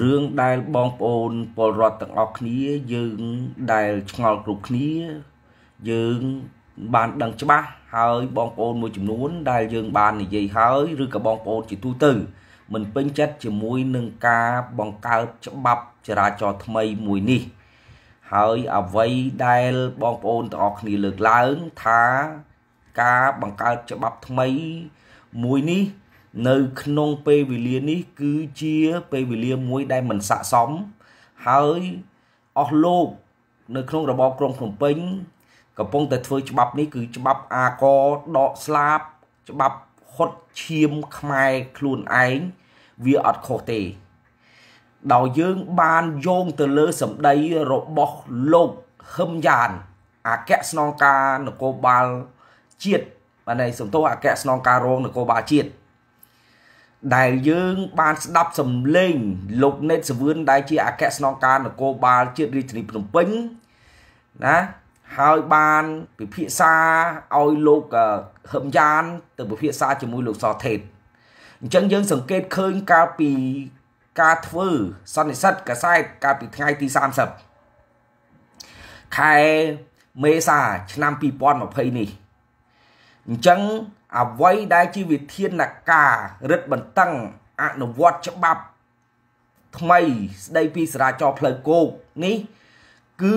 រឿងដែលបងប្អូនពលរដ្ឋទាំងអស់គ្នាយើងដែលឆ្ងល់គ្រប់គ្នា យើងបានដឹងច្បាស់ហើយបងប្អូនមួយចំនួន ដែលយើងបាននិយាយហើយ ឬក៏បងប្អូន ជាទូទៅមិនពេញចិត្តជាមួយនឹងការបង្កើតច្បាប់ចរាចរណ៍ថ្មីមួយនេះហើយអ្វីដែលបងប្អូនទាំងអស់គ្នាលើកឡើងថា ការបង្កើតច្បាប់ថ្មីមួយនេះនៅក្នុងពេលវេលានេះគឺជាពេលវេលាមួយដែលមិនស័កសមហើយអស់លោក នៅ ក្នុងរបបក្រុងភ្នំពេញកំពុងតែធ្វើច្បាប់នេះគឺច្បាប់អាកដកស្លាប ច្បាប់ហុតឈាមខ្មែរខ្លួនឯងវាអត់ខុសទេ ដោយយើងបានយោងទៅលើសម្ដីរបស់លោកហឹមយ៉ានអគ្គស្នងការនគរបាលជាតិបាទន័យសំទោសអគ្គស្នងការរងនគរបាលជាតិដែលយើង បាន ស្ដាប់សំឡេងលោកណេតសវឿនដែលជាអគ្គស្នងការនគរបាល ជាតិរាជធានីភ្នំពេញណា ហើយបាន ពិភាក្សាឲ្យលោកហឹមយ៉ានទៅពិភាក្សាជាមួយលោកសថេតអញ្ចឹងយើង សង្កេតឃើញកាលពីការធ្វើសន្និសិទកសែតកាលពីថ្ងៃទី30ខែមេសាឆ្នាំ2020នេះអញ្ចឹងអ្វីដែលជាវិធានការរឹតបន្តឹងអនុវត្តច្បាប់ ថ្មីស្ដីពីសារាចរផ្លូវគោកនេះ គឺ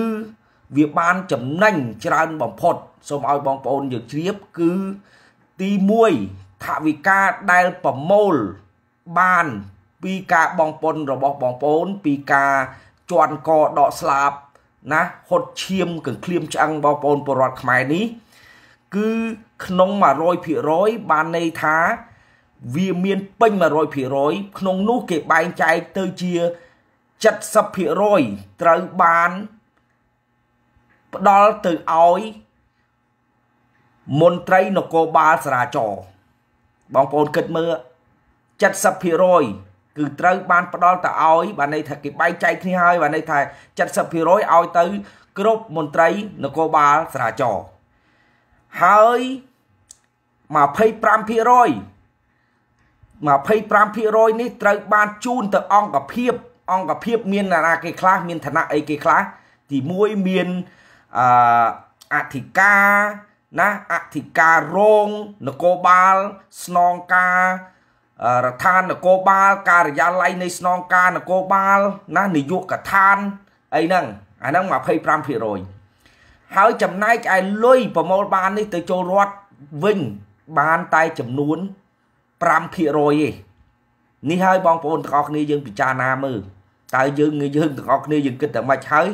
វាបានចំណេញច្រើនបំផុតសូមឲ្យបងប្អូនយើងជ្រាបគឺ ទី1ថវិកាដែលប្រមូល បានពីការបងពុនរបស់បងប្អូនពីការជន់កដកស្លាប់ណាហត់ឈាមកង្ឃ្លៀមឆ្អឹងបងប្អូនពលរដ្ឋខ្មែរនេះគឺក្នុង100%បានន័យថា វាមានពេញ100%ក្នុងនោះគេបែងចែកទៅជា70%ត្រូវបាន ផ្ដល់ទៅឲ្យមន្ត្រីនគរបាលចរាចរណ៍បងប្អូនគិតមើល70%គឺ ត្រូវបានផ្ដល់ទៅឲ្យបានន័យថាគេបែងចែកគ្នាហើយបានន័យថា70%ឲ្យទៅ គ្រប់មន្ត្រីនគរបាលចរាចរណ៍ហើយ25% 25%នេះត្រូវបានជូន ទៅ អង្គភាព អង្គភាពមានអារាគេខ្លះមានឋានៈអីគេខ្លះទី1មានអអធិការណាអធិការរងនគរបាលស្នងការរដ្ឋាភិបាលនគរបាលការិយាល័យនៃស្នងការនគរបាល ណានាយកដ្ឋានអីហ្នឹងអាហ្នឹង25%ហើយចំណែកឯលុយប្រមូលបាននេះទៅចូលរដ្ឋវិញបានតែចំនួន5%ទេនេះហើយបងប្អូនទាំងអស់គ្នាយើងពិចារណាមើលតើយើងយើងទាំងអស់គ្នាយើងគិតតែម៉េចហើយ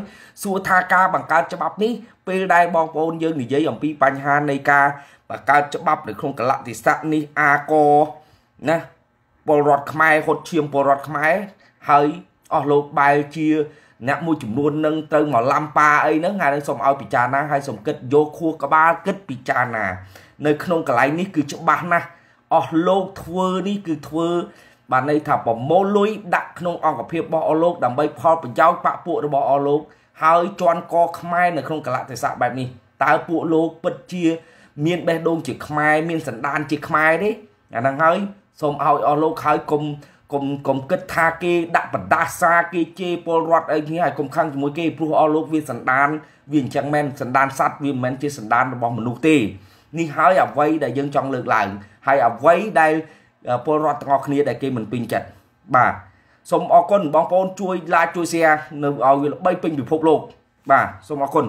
សួរថាការបង្កើតច្បាប់នេះពេលដែលបងប្អូនយើងនិយាយអំពីបញ្ហានៃការបង្កើតច្បាប់នៅក្នុងកលតិស័កនេះអាកណាពលរដ្ឋខ្មែរហត់ឈាមពលរដ្ឋខ្មែរហើយអស់លោកបែលជាអ្នកមួយចំនួននឹងត្រូវមកឡាំប៉ាអីហ្នឹងហើយនឹងសូមឲ្យពិចារណាហើយសូមគិតយកខួរក្បាលគិតពិចារណានៅក្នុងកន្លែងនេះគឺច្បាស់ណាស់អស់លោកធ្វើនេះគឺធ្វើបានន័យថាប្រមូលលុយដាក់ក្នុងអង្គភាពរបស់អស់លោកដើម្បី ផល ប្រយោជន៍បពពួករបស់អស់លោកហើយជន់កខ្មែរនៅក្នុងកលៈទេសៈបែបនេះតើពួកលោក ពិតជាមានបេះដូងជាខ្មែរមានសន្តានជាខ្មែរទេអាហ្នឹងហើយសូមឲ្យអស់លោកហើយកុំកុំកុំគិតថាគេដាក់បដាសា គេជេរពលរដ្ឋអីគ្នាហើយកុំខឹងជាមួយគេព្រោះអស់លោកវាសណ្ដានវាអញ្ចឹងមែនសណ្ដានសัตว์វាមិនមែនជាសណ្ដានរបស់មនុស្សទេនេះហើយអ្វីដែលយើងចង់លើកឡើងហើយអ្វីដែលពលរដ្ឋទាំងអស់គ្នាដែលគេមិនពេញចិត្តបាទសូមអរគុណបងប្អូនជួយ like ជួយ share នៅឲ្យវាល្បីពេញពិភពលោក បាទសូមអរគុណ